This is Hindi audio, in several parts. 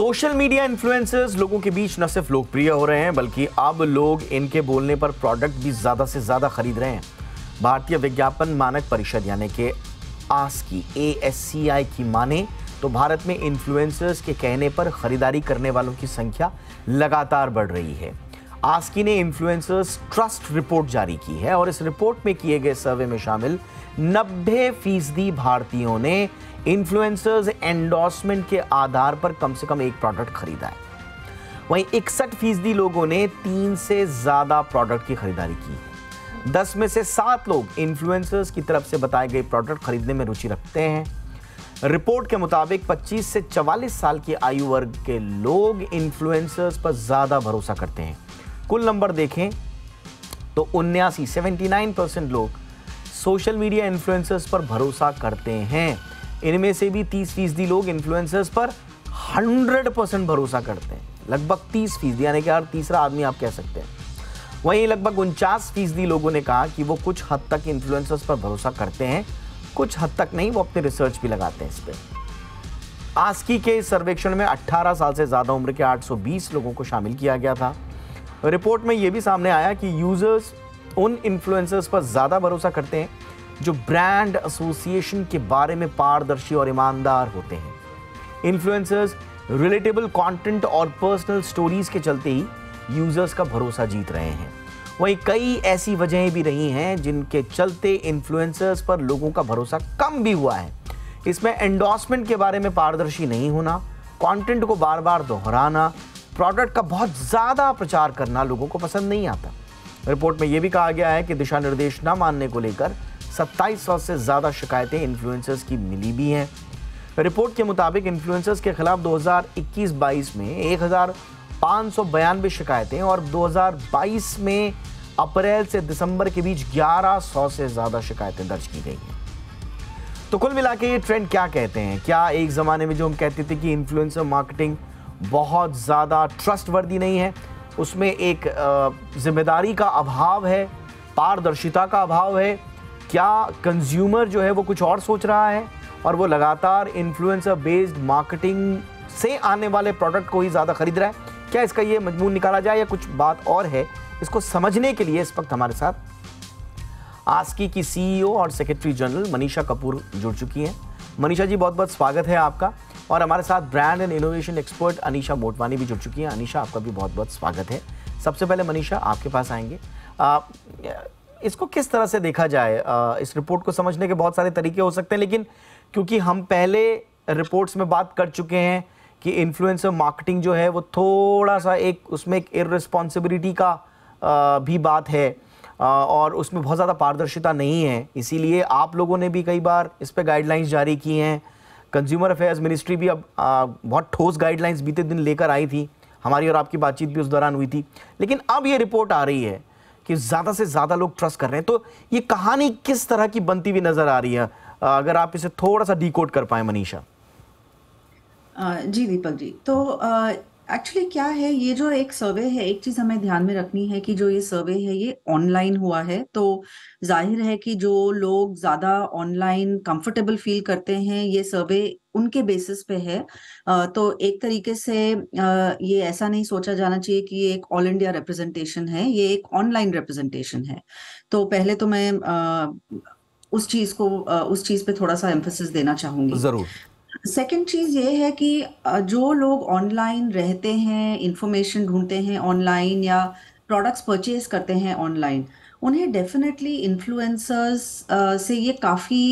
सोशल मीडिया इन्फ्लुएंसर्स लोगों के बीच न सिर्फ लोकप्रिय हो रहे हैं बल्कि अब लोग इनके बोलने पर प्रोडक्ट भी ज़्यादा से ज़्यादा खरीद रहे हैं भारतीय विज्ञापन मानक परिषद यानी कि आस की ए की माने तो भारत में इन्फ्लुएंसर्स के कहने पर खरीदारी करने वालों की संख्या लगातार बढ़ रही है आस्की ने इन्फ्लुएंसर्स ट्रस्ट रिपोर्ट जारी की है और इस रिपोर्ट में किए गए सर्वे में शामिल नब्बे फीसदी भारतीयों ने इन्फ्लुएंसर्स एंडोर्समेंट के आधार पर कम से कम एक प्रोडक्ट खरीदा है वहीं इकसठ फीसदी लोगों ने तीन से ज़्यादा प्रोडक्ट की खरीदारी की है दस में से सात लोग इन्फ्लुएंसर्स की तरफ से बताए गए प्रोडक्ट खरीदने में रुचि रखते हैं रिपोर्ट के मुताबिक 25 से 44 साल की आयु वर्ग के लोग इन्फ्लुएंसर्स पर ज़्यादा भरोसा करते हैं कुल नंबर देखें तो उन्यासी सेवेंटी नाइन परसेंट लोग सोशल मीडिया इन्फ्लुएंसर्स पर भरोसा करते हैं इनमें से भी तीस फीसदी लोग इन्फ्लुएंसर्स पर हंड्रेड परसेंट भरोसा करते हैं लगभग तीस फीसदी यानी कि हर तीसरा आदमी आप कह सकते हैं वहीं लगभग उनचास फीसदी लोगों ने कहा कि वो कुछ हद तक इन्फ्लुएंसर्स पर भरोसा करते हैं कुछ हद तक नहीं वो अपने रिसर्च भी लगाते हैं इस पर आस्की के इस सर्वेक्षण में 18 साल से ज़्यादा उम्र के 820 लोगों को शामिल किया गया था रिपोर्ट में ये भी सामने आया कि यूज़र्स उन इन्फ्लुएंसर्स पर ज़्यादा भरोसा करते हैं जो ब्रांड एसोसिएशन के बारे में पारदर्शी और ईमानदार होते हैं इन्फ्लुएंसर्स रिलेटेबल कंटेंट और पर्सनल स्टोरीज के चलते ही यूजर्स का भरोसा जीत रहे हैं वहीं कई ऐसी वजहें भी रही हैं जिनके चलते इन्फ्लुएंसर्स पर लोगों का भरोसा कम भी हुआ है इसमें एंडोर्समेंट के बारे में पारदर्शी नहीं होना कंटेंट को बार बार दोहराना प्रोडक्ट का बहुत ज़्यादा प्रचार करना लोगों को पसंद नहीं आता रिपोर्ट में यह भी कहा गया है कि दिशा निर्देश न मानने को लेकर सत्ताईस से ज़्यादा शिकायतें इन्फ्लुएंसर्स की मिली भी हैं रिपोर्ट के मुताबिक इन्फ्लुएंसर्स के खिलाफ 2021-22 में एक हज़ार शिकायतें और 2022 में अप्रैल से दिसंबर के बीच 1100 से ज़्यादा शिकायतें दर्ज की गई हैं तो कुल मिला के ये ट्रेंड क्या कहते हैं क्या एक ज़माने में जो हम कहते थे कि इन्फ्लुएंसर मार्केटिंग बहुत ज़्यादा ट्रस्टवर्दी नहीं है उसमें एक जिम्मेदारी का अभाव है पारदर्शिता का अभाव है क्या कंज्यूमर जो है वो कुछ और सोच रहा है और वो लगातार इन्फ्लुएंसर बेस्ड मार्केटिंग से आने वाले प्रोडक्ट को ही ज़्यादा खरीद रहा है क्या इसका ये मजमून निकाला जाए या कुछ बात और है इसको समझने के लिए इस वक्त हमारे साथ आस्की की सीईओ और सेक्रेटरी जनरल मनीषा कपूर जुड़ चुकी हैं मनीषा जी बहुत बहुत स्वागत है आपका और हमारे साथ brand and innovation expert Anisha Motwani भी जुड़ चुकी हैं अनिशा आपका भी बहुत बहुत स्वागत है सबसे पहले मनीषा आपके पास आएंगे आ, इसको किस तरह से देखा जाए इस रिपोर्ट को समझने के बहुत सारे तरीके हो सकते हैं लेकिन क्योंकि हम पहले रिपोर्ट्स में बात कर चुके हैं कि इन्फ्लुएंसर मार्केटिंग जो है वो थोड़ा सा एक उसमें एक रिस्पॉन्सिबिलिटी का भी बात है और उसमें बहुत ज़्यादा पारदर्शिता नहीं है इसीलिए आप लोगों ने भी कई बार इस पर गाइडलाइंस जारी की हैं कंज्यूमर अफेयर्स मिनिस्ट्री भी अब बहुत ठोस गाइडलाइंस बीते दिन लेकर आई थी हमारी और आपकी बातचीत भी उस दौरान हुई थी लेकिन अब ये रिपोर्ट आ रही है कि ज़्यादा से ज़्यादा लोग ट्रस्ट कर रहे हैं तो ये कहानी किस तरह की बनती हुई नज़र आ रही है अगर आप इसे थोड़ा सा डिकोड कर पाए मनीषा जी दीपक जी तो एक्चुअली क्या है ये जो एक सर्वे है एक चीज हमें ध्यान में रखनी है कि जो ये सर्वे है ये ऑनलाइन हुआ है तो जाहिर है कि जो लोग ज्यादा ऑनलाइन कंफर्टेबल फील करते हैं ये सर्वे उनके बेसिस पे है तो एक तरीके से ये ऐसा नहीं सोचा जाना चाहिए कि ये एक ऑल इंडिया रिप्रेजेंटेशन है ये एक ऑनलाइन रिप्रेजेंटेशन है तो पहले तो मैं उस चीज को उस चीज पे थोड़ा सा एम्फोसिस देना चाहूंगी जरूर सेकेंड चीज़ ये है कि जो लोग ऑनलाइन रहते हैं इंफॉर्मेशन ढूंढते हैं ऑनलाइन या प्रोडक्ट्स परचेज करते हैं ऑनलाइन उन्हें डेफिनेटली इन्फ्लुएंसर्स से ये काफ़ी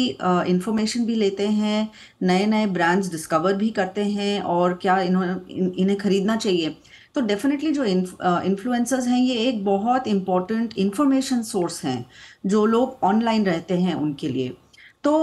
इन्फॉर्मेशन भी लेते हैं नए नए ब्रांड्स डिस्कवर भी करते हैं और क्या इन्होंने इन्हें ख़रीदना चाहिए तो डेफिनेटली जो इन्फ्लुएंसर्स हैं ये एक बहुत इम्पॉर्टेंट इन्फॉर्मेशन सोर्स हैं जो लोग ऑनलाइन रहते हैं उनके लिए तो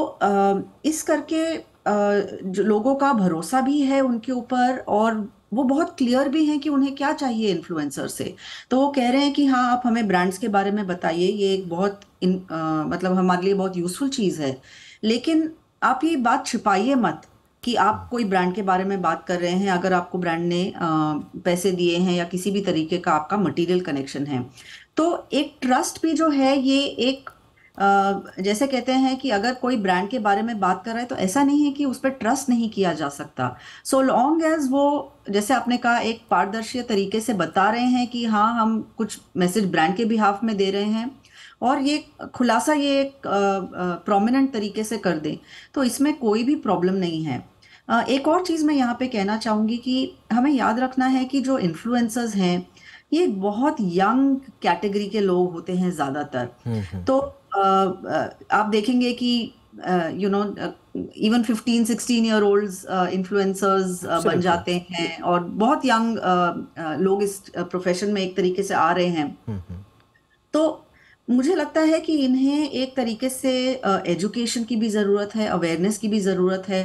इस करके जो लोगों का भरोसा भी है उनके ऊपर और वो बहुत क्लियर भी हैं कि उन्हें क्या चाहिए इन्फ्लुएंसर से तो वो कह रहे हैं कि हाँ आप हमें ब्रांड्स के बारे में बताइए ये एक बहुत इन, आ, मतलब हमारे लिए बहुत यूज़फुल चीज़ है लेकिन आप ये बात छिपाइए मत कि आप कोई ब्रांड के बारे में बात कर रहे हैं अगर आपको ब्रांड ने पैसे दिए हैं या किसी भी तरीके का आपका मटेरियल कनेक्शन है तो एक ट्रस्ट भी जो है ये एक जैसे कहते हैं कि अगर कोई ब्रांड के बारे में बात कर रहा है तो ऐसा नहीं है कि उस पर ट्रस्ट नहीं किया जा सकता सो लॉन्ग एज वो जैसे आपने कहा एक पारदर्शी तरीके से बता रहे हैं कि हाँ हम कुछ मैसेज ब्रांड के बिहाफ में दे रहे हैं और ये खुलासा ये एक प्रोमिनेंट तरीके से कर दें तो इसमें कोई भी प्रॉब्लम नहीं है एक और चीज़ मैं यहाँ पे कहना चाहूँगी कि हमें याद रखना है कि जो इन्फ्लुएंसर्स हैं ये बहुत यंग कैटेगरी के लोग होते हैं ज़्यादातर हम्म, हम्म। तो Uh, uh, आप देखेंगे कि you know even 15 16 year old influencers बन जाते हैं और बहुत यंग uh, uh, लोग इस प्रोफेशन में एक तरीके से आ रहे हैं हम्म, हम्म। तो मुझे लगता है कि इन्हें एक तरीके से एजुकेशन uh, की भी ज़रूरत है अवेयरनेस की भी ज़रूरत है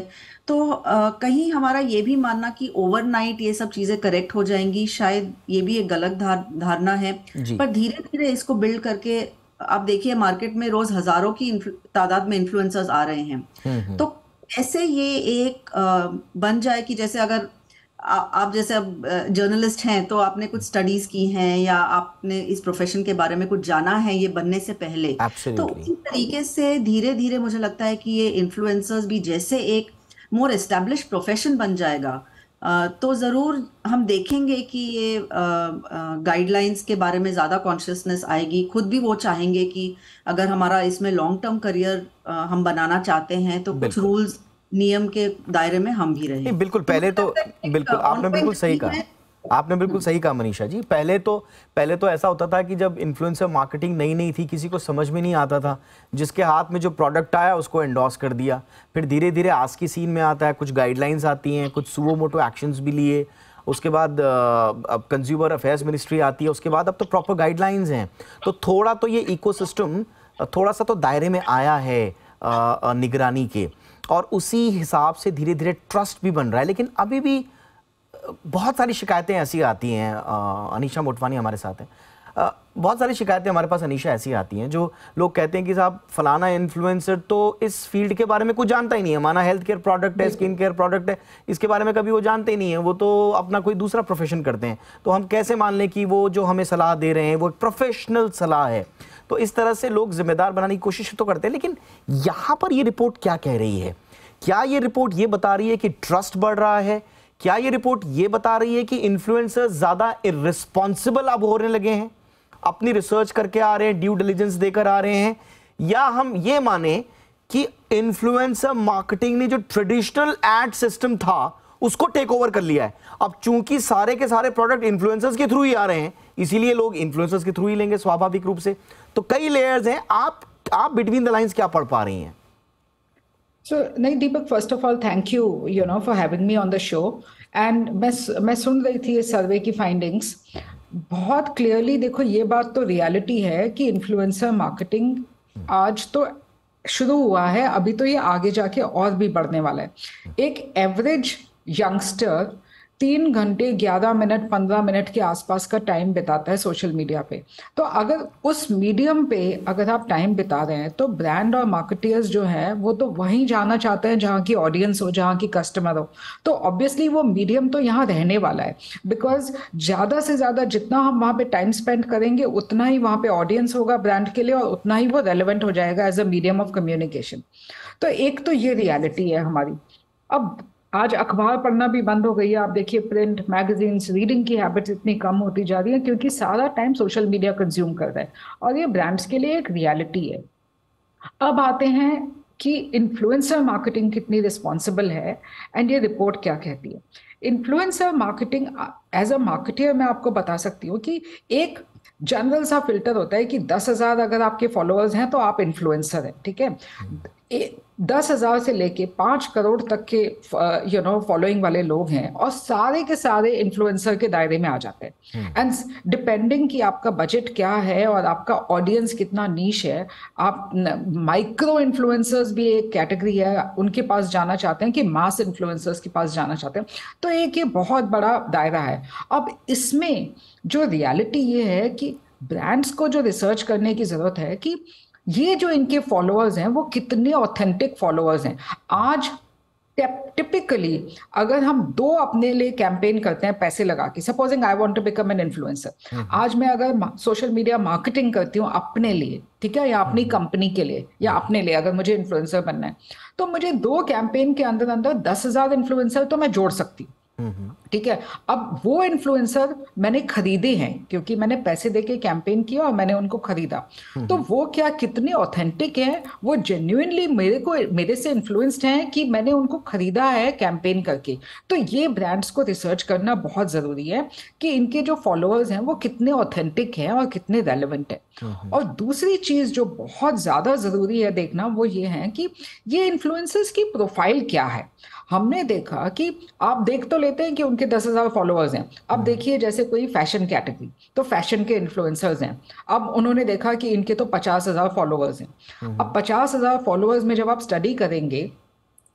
तो uh, कहीं हमारा ये भी मानना कि ओवरनाइट ये सब चीज़ें करेक्ट हो जाएंगी शायद ये भी एक गलत धार, धारणा है पर धीरे धीरे इसको बिल्ड करके आप देखिए मार्केट में रोज हजारों की तादाद में इन्फ्लुएंसर्स आ रहे हैं हम्म, हम्म। तो ऐसे ये एक बन जाए कि जैसे अगर आ, आप जैसे अब जर्नलिस्ट हैं तो आपने कुछ स्टडीज की हैं या आपने इस प्रोफेशन के बारे में कुछ जाना है ये बनने से पहले तो Absolutely. तो उसी तरीके से धीरे धीरे मुझे लगता है कि ये इन्फ्लुएंसर्स भी जैसे एक मोर एस्टेब्लिश प्रोफेशन बन जाएगा तो ज़रूर हम देखेंगे कि ये गाइडलाइंस के बारे में ज़्यादा कॉन्शियसनेस आएगी खुद भी वो चाहेंगे कि अगर हमारा इसमें लॉन्ग टर्म करियर हम बनाना चाहते हैं तो कुछ रूल्स नियम के दायरे में हम भी रहे बिल्कुल तो पहले तो बिल्कुल आपने बिल्कुल सही कहा आपने बिल्कुल हम्म। सही कहा मनीषा जी पहले तो पहले तो ऐसा होता था कि जब इन्फ्लुएंसर मार्केटिंग नई नई थी किसी को समझ में नहीं आता था जिसके हाथ में जो प्रोडक्ट आया उसको एंडोर्स कर दिया फिर धीरे धीरे आज की सीन में आता है कुछ गाइडलाइंस आती हैं कुछ सुबो मोटो एक्शंस भी लिए उसके बाद अब कंज्यूमर अफेयर्स मिनिस्ट्री आती है उसके बाद अब तो प्रॉपर गाइडलाइंस हैं तो थोड़ा तो ये इको थोड़ा सा तो दायरे में आया है निगरानी के और उसी हिसाब से धीरे धीरे ट्रस्ट भी बन रहा है लेकिन अभी भी बहुत सारी शिकायतें ऐसी आती हैं अनिशा मोटवानी हमारे साथ हैं बहुत सारी शिकायतें हमारे पास अनिशा ऐसी आती हैं जो लोग कहते हैं कि साहब फलाना इन्फ्लुएंसर तो इस फील्ड के बारे में कुछ जानता ही नहीं है माना हेल्थ केयर प्रोडक्ट है स्किन केयर प्रोडक्ट है इसके बारे में कभी वो जानते ही नहीं है वो तो अपना कोई दूसरा प्रोफेशन करते हैं तो हम कैसे मान लें कि वो जो हमें सलाह दे रहे हैं वो एक प्रोफेशनल सलाह है तो इस तरह से लोग जिम्मेदार बनाने की कोशिश तो करते हैं लेकिन यहाँ पर ये रिपोर्ट क्या कह रही है क्या ये रिपोर्ट ये बता रही है कि ट्रस्ट बढ़ रहा है क्या ये रिपोर्ट ये बता रही है कि इन्फ्लुएंसर ज्यादा इरेस्पॉन्सिबल अब होने लगे हैं अपनी रिसर्च करके आ रहे हैं ड्यू डिलीजेंस देकर आ रहे हैं या हम ये माने कि इन्फ्लुएंसर मार्केटिंग ने जो ट्रेडिशनल एड सिस्टम था उसको टेक ओवर कर लिया है अब चूंकि सारे के सारे प्रोडक्ट इन्फ्लुएंसर्स के थ्रू ही आ रहे हैं इसीलिए लोग इन्फ्लुएंसर्स के थ्रू ही लेंगे स्वाभाविक रूप से तो कई लेयर्स हैं आप आप बिटवीन द लाइंस क्या पढ़ पा रही हैं So, नहीं Deepak first of all thank you you know for having me on the show and मैं मैं सुन रही थी इस सर्वे की फाइंडिंग्स बहुत क्लियरली देखो ये बात तो रियलिटी है कि इन्फ्लुएंसर मार्केटिंग आज तो शुरू हुआ है अभी तो ये आगे जाके और भी बढ़ने वाला है एक एवरेज यंगस्टर तीन घंटे ग्यारह मिनट पंद्रह मिनट के आसपास का टाइम बिताता है सोशल मीडिया पे तो अगर उस मीडियम पे अगर आप टाइम बिता रहे हैं तो ब्रांड और मार्केटियर्स जो हैं वो तो वहीं जाना चाहते हैं जहाँ की ऑडियंस हो जहाँ की कस्टमर हो तो ऑब्वियसली वो मीडियम तो यहाँ रहने वाला है बिकॉज ज़्यादा से ज़्यादा जितना हम वहाँ पर टाइम स्पेंड करेंगे उतना ही वहाँ पर ऑडियंस होगा ब्रांड के लिए और उतना ही वो रेलिवेंट हो जाएगा as a medium of communication तो एक तो ये रियलिटी है हमारी अब आज अखबार पढ़ना भी बंद हो गई है आप देखिए प्रिंट मैगजीन्स रीडिंग की हैबिट्स इतनी कम होती जा रही है क्योंकि सारा टाइम सोशल मीडिया कंज्यूम कर रहा है और ये ब्रांड्स के लिए एक रियलिटी है अब आते हैं कि इन्फ्लुएंसर मार्केटिंग कितनी रिस्पॉन्सिबल है एंड ये रिपोर्ट क्या कहती है influencer marketing as a marketer मैं आपको बता सकती हूँ कि एक जनरल सा फिल्टर होता है कि दस हजार अगर आपके फॉलोअर्स हैं तो आप इन्फ्लुएंसर हैं ठीक है दस हजार से लेके पांच करोड़ तक के यू नो फॉलोइंग वाले लोग हैं और सारे के सारे इन्फ्लुएंसर के दायरे में आ जाते हैं एंड हम्म। डिपेंडिंग कि आपका बजट क्या है और आपका ऑडियंस कितना नीश है आप माइक्रो इन्फ्लुएंसर्स भी एक कैटेगरी है उनके पास जाना चाहते हैं कि मास इन्फ्लुएंसर्स के पास जाना चाहते हैं तो एक ये बहुत बड़ा दायरा है अब इसमें जो रियलिटी ये है कि ब्रांड्स को जो रिसर्च करने की जरूरत है कि ये जो इनके फॉलोअर्स हैं वो कितने ऑथेंटिक फॉलोअर्स हैं आज टिपिकली अगर हम दो अपने लिए कैंपेन करते हैं पैसे लगा के supposing I want to become an influencer आज मैं अगर सोशल मीडिया मार्केटिंग करती हूँ अपने लिए ठीक है या हम्म, अपनी कंपनी हम्म। के लिए या हम्म। अपने लिए अगर मुझे इन्फ्लुएंसर बनना है तो मुझे दो कैंपेन के अंदर अंदर दस हजार इन्फ्लुएंसर तो मैं जोड़ सकती हूँ ठीक है अब वो इन्फ्लुएंसर मैंने खरीदे हैं क्योंकि मैंने पैसे दे के कैंपेन किया और मैंने उनको खरीदा तो वो क्या कितने ऑथेंटिक हैं वो जेन्यूनली मेरे को मेरे से इन्फ्लुएंस्ड हैं कि मैंने उनको खरीदा है कैंपेन करके तो ये ब्रांड्स को रिसर्च करना बहुत ज़रूरी है कि इनके जो फॉलोअर्स हैं वो कितने ऑथेंटिक हैं और कितने रेलिवेंट हैं हाँ, हाँ। और दूसरी चीज़ जो बहुत ज़्यादा ज़रूरी है देखना वो ये है कि ये इन्फ्लुएंसर्स की प्रोफाइल क्या है हमने देखा कि आप देख तो लेते हैं कि उनके दस हज़ार फॉलोअर्स हैं अब हम्म। देखिए जैसे कोई फैशन कैटेगरी तो फैशन के इन्फ्लुएंसर्स हैं अब उन्होंने देखा कि इनके तो पचास हज़ार फॉलोअर्स हैं हम्म। अब पचास हज़ार फॉलोअर्स में जब आप स्टडी करेंगे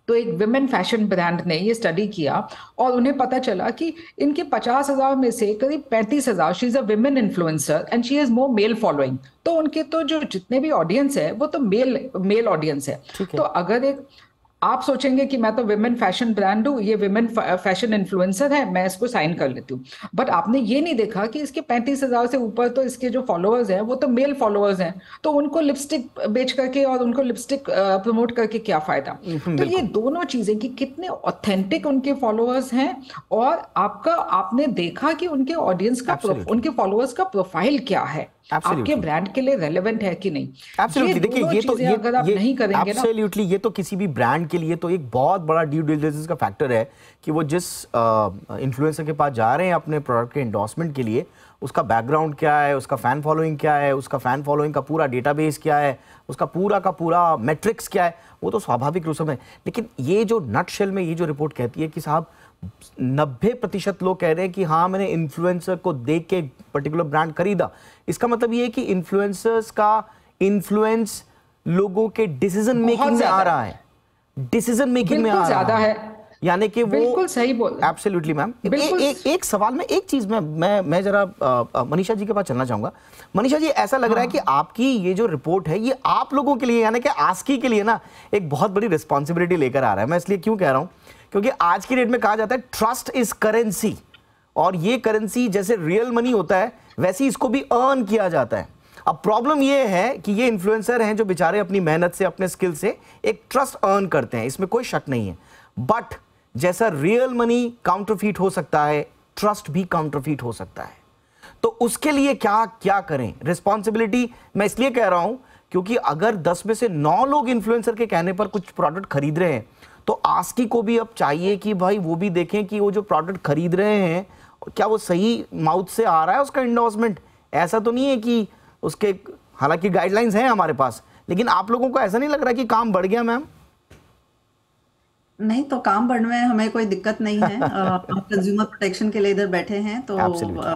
तो एक विमेन फैशन ब्रांड ने ये स्टडी किया और उन्हें पता चला कि इनके पचास हज़ार में से करीब पैंतीस हज़ार she is a women influencer and she is more male following तो उनके तो जो जितने भी ऑडियंस है वो तो मेल मेल ऑडियंस है तो अगर एक आप सोचेंगे कि मैं तो विमेन फैशन ब्रांड हूँ ये विमेन फैशन इन्फ्लुएंसर है मैं इसको साइन कर लेती हूँ बट आपने ये नहीं देखा कि इसके पैंतीस हजार से ऊपर तो इसके जो फॉलोअर्स हैं वो तो मेल फॉलोअर्स हैं तो उनको लिपस्टिक बेच करके और उनको लिपस्टिक प्रमोट करके क्या फायदा तो ये दोनों चीजें कि कितने ऑथेंटिक उनके फॉलोअर्स हैं और आपका आपने देखा कि उनके ऑडियंस का उनके फॉलोअर्स का प्रोफाइल क्या है आपके ब्रांड के लिए रेलेवेंट है कि नहीं एब्सोल्युटली देखिए ये तो ये, अगर आप ये, नहीं करेंगे एब्सोल्युटली ये तो किसी भी ब्रांड के लिए तो एक बहुत बड़ा ड्यू डिलिजेंस का फैक्टर है कि वो जिस इन्फ्लुएंसर के पास जा रहे हैं अपने प्रोडक्ट के इंडोर्समेंट के लिए उसका बैकग्राउंड क्या है उसका फ़ैन फॉलोइंग क्या है उसका फ़ैन फॉलोइंग का पूरा डेटाबेस क्या है उसका पूरा का पूरा मैट्रिक्स क्या है वो तो स्वाभाविक रूप से है लेकिन ये जो नट शेल में ये जो रिपोर्ट कहती है कि साहब नब्बे प्रतिशत लोग कह रहे हैं कि हाँ मैंने इन्फ्लुएंसर को देख के पर्टिकुलर ब्रांड खरीदा इसका मतलब ये है कि इन्फ्लुएंसर्स का इन्फ्लुएंस लोगों के डिसीजन मेकिंग में आ रहा है डिसीजन मेकिंग में आ रहा है, है। यानी कि वो बिल्कुल सही बोल एब्सोल्युटली मैम एक सवाल में एक चीज में मैं मैं जरा मनीषा जी के पास चलना चाहूंगा मनीषा जी ऐसा लग हाँ। रहा है हाँ। कि आपकी ये जो रिपोर्ट है ये आप लोगों के लिए यानी कि आस्की के लिए ना एक बहुत बड़ी रिस्पॉन्सिबिलिटी लेकर आ रहा है मैं इसलिए क्यों कह रहा हूँ क्योंकि आज की डेट में कहा जाता है ट्रस्ट इज करेंसी और ये करेंसी जैसे रियल मनी होता है वैसे इसको भी अर्न किया जाता है अब प्रॉब्लम ये है कि ये इन्फ्लुएंसर हैं जो बेचारे अपनी मेहनत से अपने स्किल से एक ट्रस्ट अर्न करते हैं इसमें कोई शक नहीं है बट जैसा रियल मनी काउंटरफीट हो सकता है ट्रस्ट भी काउंटरफीट हो सकता है तो उसके लिए क्या क्या करें रिस्पॉन्सिबिलिटी मैं इसलिए कह रहा हूं क्योंकि अगर 10 में से 9 लोग इन्फ्लुएंसर के कहने पर कुछ प्रोडक्ट खरीद रहे हैं तो आस्की को भी अब चाहिए कि भाई वो भी देखें कि वो जो प्रोडक्ट खरीद रहे हैं क्या वो सही माउथ से आ रहा है उसका इंडोर्समेंट ऐसा तो नहीं है कि उसके हालांकि गाइडलाइंस हैं हमारे पास लेकिन आप लोगों को ऐसा नहीं लग रहा कि काम बढ़ गया मैम नहीं तो काम बढ़ने में हमें कोई दिक्कत नहीं है कंज्यूमर प्रोटेक्शन के लिए इधर बैठे हैं तो Absolutely.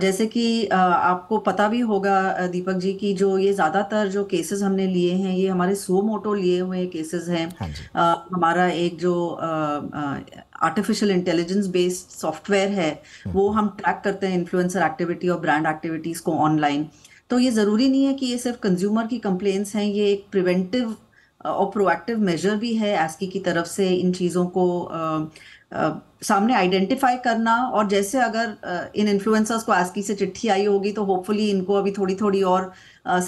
जैसे कि आपको पता भी होगा दीपक जी की जो ये ज़्यादातर जो केसेस हमने लिए हैं ये हमारे सो मोटो लिए हुए केसेस हैं हाँ हमारा एक जो आर्टिफिशियल इंटेलिजेंस बेस्ड सॉफ्टवेयर है हम्म। वो हम ट्रैक करते हैं इन्फ्लुएंसर एक्टिविटी और ब्रांड एक्टिविटीज़ को ऑनलाइन तो ये ज़रूरी नहीं है कि ये सिर्फ कंज्यूमर की कंप्लेन्स हैं ये एक प्रिवेंटिव और प्रोएक्टिव मेजर भी है एस्की की तरफ से इन चीज़ों को सामने आइडेंटिफाई करना और जैसे अगर इन इन्फ्लुएंसर्स को एस्की से चिट्ठी आई होगी तो होपफुली इनको अभी थोड़ी थोड़ी और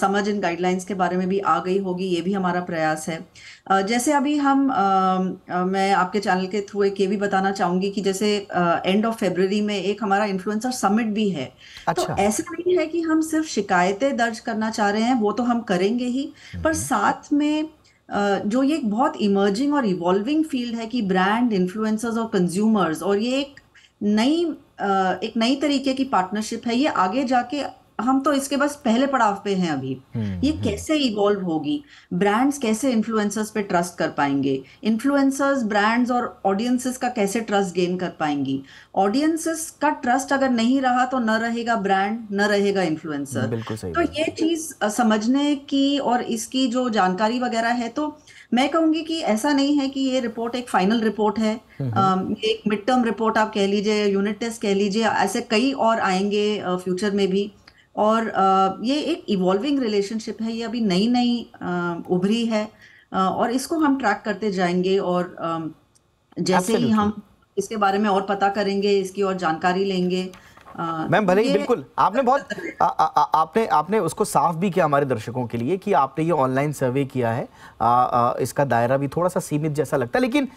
समझ इन गाइडलाइंस के बारे में भी आ गई होगी ये भी हमारा प्रयास है जैसे अभी हम मैं आपके चैनल के थ्रू एक ये भी बताना चाहूंगी कि जैसे एंड ऑफ फेब्रवरी में एक हमारा इन्फ्लुएंसर समिट भी है तो अच्छा। तो ऐसा नहीं है कि हम सिर्फ शिकायतें दर्ज करना चाह रहे हैं वो तो हम करेंगे ही पर हम्म। साथ में जो ये एक बहुत इमर्जिंग और इवॉल्विंग फील्ड है कि ब्रांड इन्फ्लुएंसर्स और कंज्यूमर्स और ये एक नई एक नई तरीके की पार्टनरशिप है ये आगे जाके हम तो इसके बस पहले पड़ाव पे हैं अभी हम्म, ये हम्म। कैसे इवॉल्व होगी ब्रांड्स कैसे इन्फ्लुएंसर्स पे ट्रस्ट कर पाएंगे इन्फ्लुएंसर्स ब्रांड्स और ऑडियंसेस का कैसे ट्रस्ट गेन कर पाएंगी ऑडियंसेस का ट्रस्ट अगर नहीं रहा तो न रहेगा ब्रांड न रहेगा इन्फ्लुएंसर तो ये चीज समझने की और इसकी जो जानकारी वगैरह है तो मैं कहूंगी कि ऐसा नहीं है कि ये रिपोर्ट एक फाइनल रिपोर्ट है हम्म, एक मिड टर्म रिपोर्ट आप कह लीजिए यूनिट टेस्ट कह लीजिए ऐसे कई और आएंगे फ्यूचर में भी और ये एक इवॉल्विंग रिलेशनशिप है ये अभी नई नई उभरी है और इसको हम ट्रैक करते जाएंगे और जैसे Absolutely. ही हम इसके बारे में और पता करेंगे इसकी और जानकारी लेंगे मैम भले ही बिल्कुल आपने बहुत आ, आ, आ, आपने आपने उसको साफ भी किया हमारे दर्शकों के लिए कि आपने ये ऑनलाइन सर्वे किया है आ, आ, इसका दायरा भी थोड़ा सा सीमित जैसा लगता है लेकिन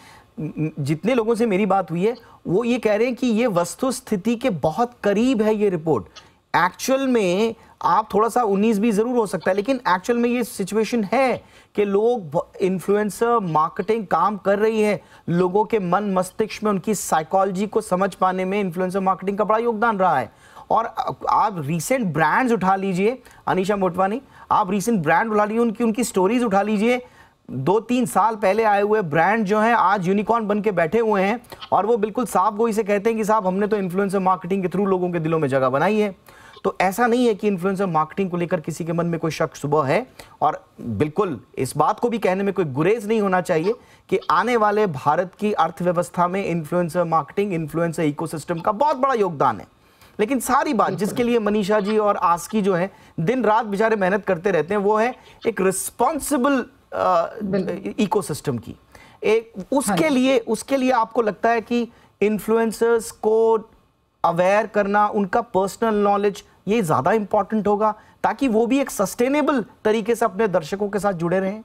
जितने लोगों से मेरी बात हुई है वो ये कह रहे हैं कि ये वस्तु स्थिति के बहुत करीब है ये रिपोर्ट एक्चुअल में आप थोड़ा सा उन्नीस भी जरूर हो सकता है लेकिन एक्चुअल में ये सिचुएशन है कि लोग इन्फ्लुएंसर मार्केटिंग काम कर रही है लोगों के मन मस्तिष्क में उनकी साइकोलॉजी को समझ पाने में इन्फ्लुएंसर मार्केटिंग का बड़ा योगदान रहा है और आप रिसेंट ब्रांड्स उठा लीजिए अनिशा मोटवानी आप रिसेंट ब्रांड उठा लीजिए उनकी उनकी स्टोरीज उठा लीजिए दो तीन साल पहले आए हुए ब्रांड जो हैं आज यूनिकॉर्न बन के बैठे हुए हैं और वो बिल्कुल साफ गोई से कहते हैं कि साहब हमने तो इन्फ्लुएंसर मार्केटिंग के थ्रू लोगों के दिलों में जगह बनाई है तो ऐसा नहीं है कि इन्फ्लुएंसर मार्केटिंग को लेकर किसी के मन में कोई शक सुबह है और बिल्कुल इस बात को भी कहने में कोई गुरेज नहीं होना चाहिए कि आने वाले भारत की अर्थव्यवस्था में इन्फ्लुएंसर मार्केटिंग इन्फ्लुएंसर इकोसिस्टम का बहुत बड़ा योगदान है लेकिन सारी बात जिसके लिए मनीषा जी और आसकी जो है दिन रात बेचारे मेहनत करते रहते हैं वो है एक रिस्पॉन्सिबल इकोसिस्टम की एक हाँ उसके लिए उसके लिए आपको लगता है कि इन्फ्लुएंसर्स को अवेयर करना उनका पर्सनल नॉलेज ये ज़्यादा इंपॉर्टेंट होगा ताकि वो भी एक सस्टेनेबल तरीके से अपने दर्शकों के साथ जुड़े रहें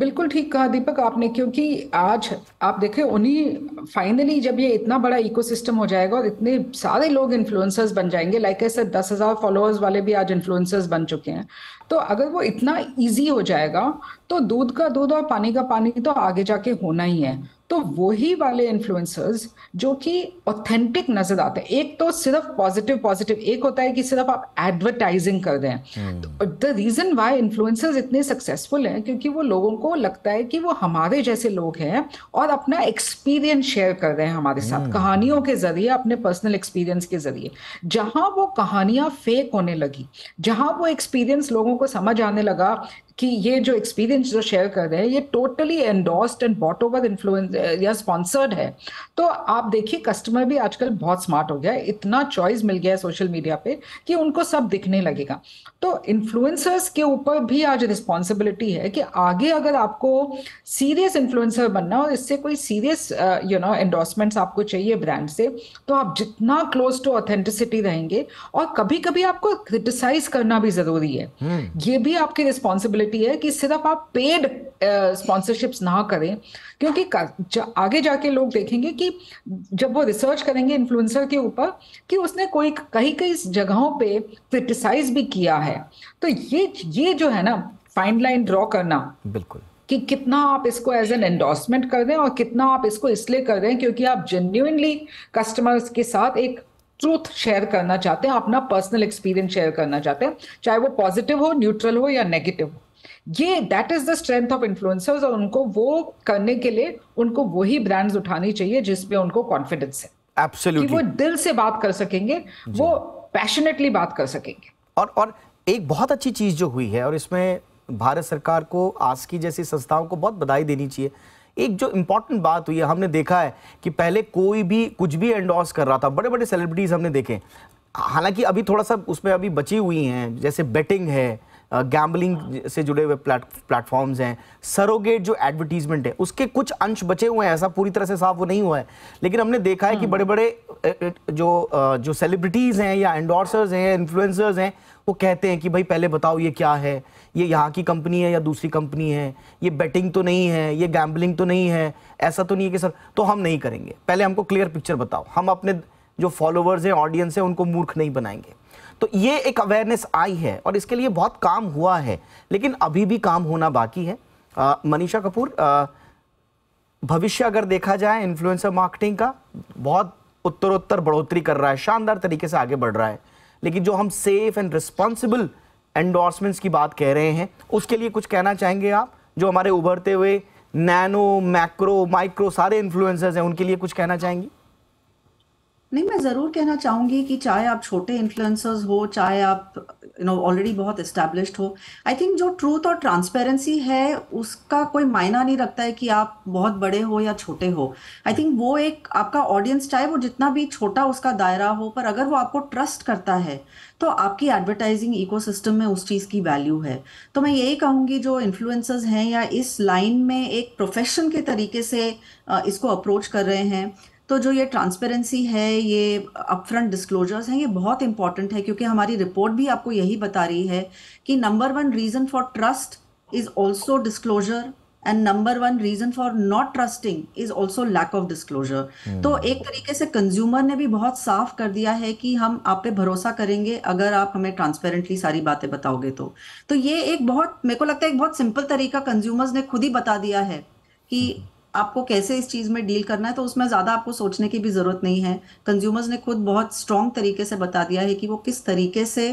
बिल्कुल ठीक कहा दीपक आपने क्योंकि आज आप देखें उन्हीं फाइनली जब ये इतना बड़ा इकोसिस्टम हो जाएगा और इतने सारे लोग इन्फ्लुएंसर्स बन जाएंगे लाइक ऐसे दस हजार फॉलोअर्स वाले भी आज इन्फ्लुएंसर्स बन चुके हैं तो अगर वो इतना इजी हो जाएगा तो दूध का दूध और पानी का पानी तो आगे जाके होना ही है तो वही वाले इन्फ्लुएंसर्स जो कि ऑथेंटिक नजर आते हैं एक तो सिर्फ पॉजिटिव पॉजिटिव एक होता है कि सिर्फ आप एडवर्टाइजिंग कर दें द रीजन वाई इन्फ्लुएंसर्स इतने सक्सेसफुल हैं क्योंकि वो लोगों को लगता है कि वो हमारे जैसे लोग हैं और अपना एक्सपीरियंस शेयर कर रहे हैं हमारे साथ hmm. कहानियों के जरिए अपने पर्सनल एक्सपीरियंस के जरिए जहां वो कहानियां फेक होने लगी जहां वो एक्सपीरियंस लोगों को समझ आने लगा कि ये जो एक्सपीरियंस जो शेयर कर रहे हैं ये totally endorsed and bought over influence या स्पॉन्सर्ड है तो आप देखिए कस्टमर भी आजकल बहुत स्मार्ट हो गया है इतना चॉइस मिल गया है सोशल मीडिया पे कि उनको सब दिखने लगेगा तो इन्फ्लुएंसर्स के ऊपर भी आज रिस्पॉन्सिबिलिटी है कि आगे अगर आपको सीरियस इन्फ्लुएंसर बनना और इससे कोई सीरियस यू नो एंडोर्समेंट्स आपको चाहिए ब्रांड से तो आप जितना क्लोज टू ऑथेंटिसिटी रहेंगे और कभी कभी आपको क्रिटिसाइज करना भी जरूरी है hmm. ये भी आपकी रिस्पॉन्सिबिलिटी पॉसिबिलिटी है कि सिर्फ आप पेड स्पॉन्सरशिप्स uh, ना करें क्योंकि कर, जा, आगे जाके लोग देखेंगे कि जब वो रिसर्च करेंगे इन्फ्लुएंसर के ऊपर कि उसने कोई कहीं कई जगहों पे क्रिटिसाइज भी किया है तो ये ये जो है ना फाइन लाइन ड्रॉ करना बिल्कुल कि कितना आप इसको एज एन एंडोर्समेंट कर दें और कितना आप इसको इसलिए कर दें क्योंकि आप जेन्यूनली कस्टमर्स के साथ एक ट्रूथ शेयर करना चाहते हैं अपना पर्सनल एक्सपीरियंस शेयर करना चाहते हैं चाहे वो पॉजिटिव हो न्यूट्रल हो या नेगेटिव हो ये that is the strength of influencers और उनको वो करने के लिए उनको वही ब्रांड्स उठानी चाहिए जिसपे उनको कॉन्फिडेंस है Absolutely. कि वो दिल से बात कर सकेंगे वो पैशनेटली बात कर सकेंगे और और एक बहुत अच्छी चीज जो हुई है और इसमें भारत सरकार को आस्की जैसी संस्थाओं को बहुत बधाई देनी चाहिए एक जो इंपॉर्टेंट बात हुई है हमने देखा है कि पहले कोई भी कुछ भी एंडोर्स कर रहा था बड़े बड़े सेलिब्रिटीज़ हमने देखे हालांकि अभी थोड़ा सा उसमें अभी बची हुई हैं जैसे बेटिंग है गैम्बलिंग से जुड़े हुए प्लेटफॉर्म्स हैं सरोगेट जो एडवर्टीजमेंट है उसके कुछ अंश बचे हुए हैं ऐसा पूरी तरह से साफ वो नहीं हुआ है लेकिन हमने देखा है कि हम्म। बड़े बड़े जो जो सेलिब्रिटीज़ हैं या एंडोर्सर्स हैं इन्फ्लुएंसर्स हैं वो कहते हैं कि भाई पहले बताओ ये क्या है ये यहाँ की कंपनी है या दूसरी कंपनी है ये बेटिंग तो नहीं है ये गैम्बलिंग तो नहीं है ऐसा तो नहीं है कि सर तो हम नहीं करेंगे पहले हमको क्लियर पिक्चर बताओ हम अपने जो फॉलोवर्स हैं ऑडियंस हैं उनको मूर्ख नहीं बनाएंगे तो ये एक अवेयरनेस आई है और इसके लिए बहुत काम हुआ है लेकिन अभी भी काम होना बाकी है मनीषा कपूर भविष्य अगर देखा जाए इन्फ्लुएंसर मार्केटिंग का बहुत उत्तरोत्तर बढ़ोतरी कर रहा है शानदार तरीके से आगे बढ़ रहा है लेकिन जो हम सेफ एंड रिस्पॉन्सिबल एंडोर्समेंट्स की बात कह रहे हैं उसके लिए कुछ कहना चाहेंगे आप जो हमारे उभरते हुए नैनो मैक्रो माइक्रो सारे इन्फ्लुएंसर्स हैं उनके लिए कुछ कहना चाहेंगी नहीं मैं ज़रूर कहना चाहूँगी कि चाहे आप छोटे इन्फ्लुएंसर्स हो चाहे आप यू नो ऑलरेडी बहुत इस्टेब्लिश्ड हो आई थिंक जो ट्रूथ और ट्रांसपेरेंसी है उसका कोई मायना नहीं रखता है कि आप बहुत बड़े हो या छोटे हो आई थिंक वो एक आपका ऑडियंस चाहे वो जितना भी छोटा उसका दायरा हो पर अगर वो आपको ट्रस्ट करता है तो आपकी एडवर्टाइजिंग इको में उस चीज़ की वैल्यू है तो मैं यही कहूँगी जो इन्फ्लुएंसर्स हैं या इस लाइन में एक प्रोफेशन के तरीके से इसको अप्रोच कर रहे हैं तो जो ये ट्रांसपेरेंसी है ये अपफ्रंट डिस्क्लोजर्स हैं ये बहुत इंपॉर्टेंट है क्योंकि हमारी रिपोर्ट भी आपको यही बता रही है कि number one reason for trust is also disclosure and number one reason for not trusting is also lack of disclosure तो एक तरीके से कंज्यूमर ने भी बहुत साफ कर दिया है कि हम आप पे भरोसा करेंगे अगर आप हमें ट्रांसपेरेंटली सारी बातें बताओगे तो तो ये एक बहुत मेरे को लगता है एक बहुत सिंपल तरीका कंज्यूमर्स ने खुद ही बता दिया है कि hmm. आपको कैसे इस चीज़ में डील करना है तो उसमें ज़्यादा आपको सोचने की भी ज़रूरत नहीं है कंज्यूमर्स ने खुद बहुत स्ट्रॉन्ग तरीके से बता दिया है कि वो किस तरीके से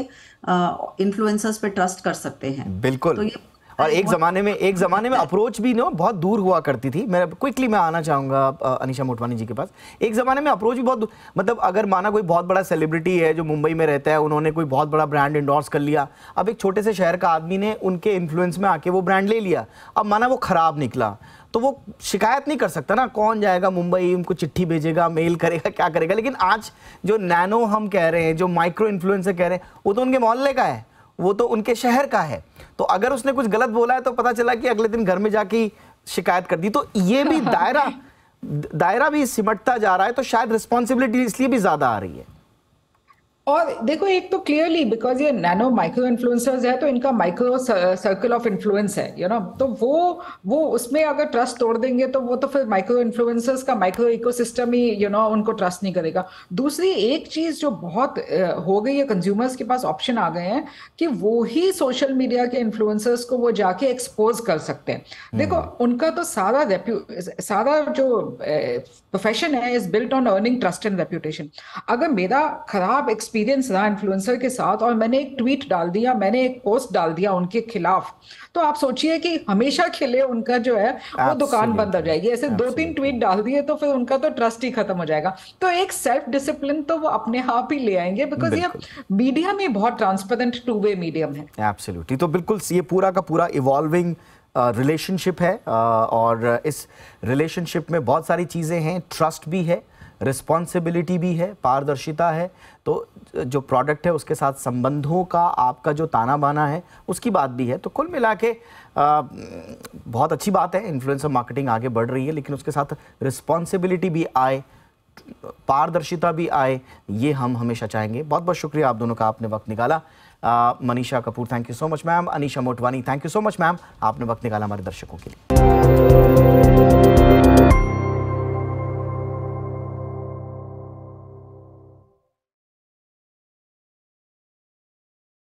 इन्फ्लुएंसर्स पे ट्रस्ट कर सकते हैं बिल्कुल तो ये और एक ज़माने में एक ज़माने में अप्रोच भी ना बहुत दूर हुआ करती थी मैं क्विकली मैं आना चाहूँगा अनिशा मोटवानी जी के पास एक ज़माने में अप्रोच भी बहुत मतलब अगर माना कोई बहुत बड़ा सेलिब्रिटी है जो मुंबई में रहता है उन्होंने कोई बहुत बड़ा ब्रांड इंडोर्स कर लिया अब एक छोटे से शहर का आदमी ने उनके इन्फ्लुएंस में आके वो ब्रांड ले लिया अब माना वो ख़राब निकला तो वो शिकायत नहीं कर सकता ना कौन जाएगा मुंबई उनको चिट्ठी भेजेगा मेल करेगा क्या करेगा लेकिन आज जो नैनो हम कह रहे हैं जो माइक्रो इन्फ्लुएंसर कह रहे हैं वो तो उनके मोहल्ले का है वो तो उनके शहर का है तो अगर उसने कुछ गलत बोला है तो पता चला कि अगले दिन घर में जाके शिकायत कर दी तो ये भी दायरा दायरा भी सिमटता जा रहा है तो शायद रिस्पॉन्सिबिलिटी इसलिए भी ज़्यादा आ रही है और देखो एक तो क्लियरली बिकॉज ये नैनो माइक्रो इन्फ्लुएंसर्स है तो इनका माइक्रो सर्कल ऑफ इन्फ्लुएंस है यू you नो know? तो वो वो उसमें अगर ट्रस्ट तोड़ देंगे तो वो तो फिर माइक्रो इन्फ्लुएंसर्स का माइक्रो इकोसिस्टम ही यू you नो know, उनको ट्रस्ट नहीं करेगा दूसरी एक चीज जो बहुत हो गई है कंज्यूमर्स के पास ऑप्शन आ गए हैं कि वो ही सोशल मीडिया के इन्फ्लुएंसर्स को वो जाके एक्सपोज कर सकते हैं hmm. देखो उनका तो सारा रेप्यू सारा जो प्रोफेशन है is built on earning trust and reputation अगर मेरा खराब एक्सपीरियंस एक्सपीरियंस रहा इन्फ्लुएंसर के साथ और मैंने एक ट्वीट डाल दिया मैंने एक पोस्ट डाल दिया उनके खिलाफ तो आप सोचिए कि हमेशा खिले उनका जो है वो दुकान बंद हो जाएगी ऐसे दो तीन ट्वीट डाल दिए तो फिर उनका तो ट्रस्ट ही खत्म हो जाएगा तो एक सेल्फ डिसिप्लिन तो वो अपने आप ही ले आएंगे बिकॉज ये मीडिया में बहुत ट्रांसपेरेंट टू वे मीडियम है एब्सोल्युटली तो बिल्कुल ये पूरा का पूरा इवॉल्विंग रिलेशनशिप uh, है uh, और इस रिलेशनशिप में बहुत सारी चीज़ें हैं ट्रस्ट भी है रिस्पॉन्सिबिलिटी भी है पारदर्शिता है तो जो प्रोडक्ट है उसके साथ संबंधों का आपका जो ताना बाना है उसकी बात भी है तो कुल मिला के बहुत अच्छी बात है इन्फ्लुएंसर मार्केटिंग आगे बढ़ रही है लेकिन उसके साथ रिस्पॉन्सिबिलिटी भी आए पारदर्शिता भी आए ये हम हमेशा चाहेंगे बहुत बहुत शुक्रिया आप दोनों का आपने वक्त निकाला Manisha Kapoor thank you so much ma'am Anisha Motwani thank you so much ma'am आपने वक्त निकाला हमारे दर्शकों के लिए